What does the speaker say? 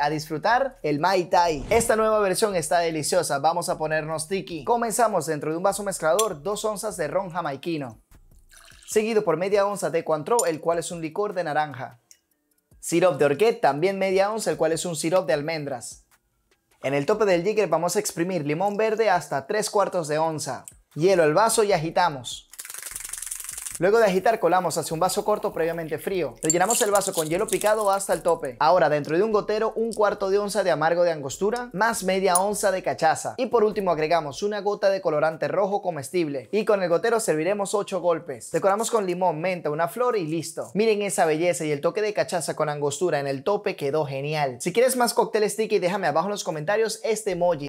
a disfrutar el Mai Tai. Esta nueva versión está deliciosa, vamos a ponernos tiki. Comenzamos dentro de un vaso mezclador dos onzas de ron jamaiquino, seguido por media onza de Cointreau, el cual es un licor de naranja. Sirop de orquídea, también media onza, el cual es un sirop de almendras. En el tope del jigger vamos a exprimir limón verde hasta tres cuartos de onza. Hielo el vaso y agitamos. Luego de agitar colamos hacia un vaso corto previamente frío. Rellenamos el vaso con hielo picado hasta el tope. Ahora dentro de un gotero un cuarto de onza de amargo de angostura más media onza de cachaza. Y por último agregamos una gota de colorante rojo comestible. Y con el gotero serviremos 8 golpes. Decoramos con limón, menta, una flor y listo. Miren esa belleza y el toque de cachaza con angostura en el tope quedó genial. Si quieres más cócteles tiki déjame abajo en los comentarios este emoji.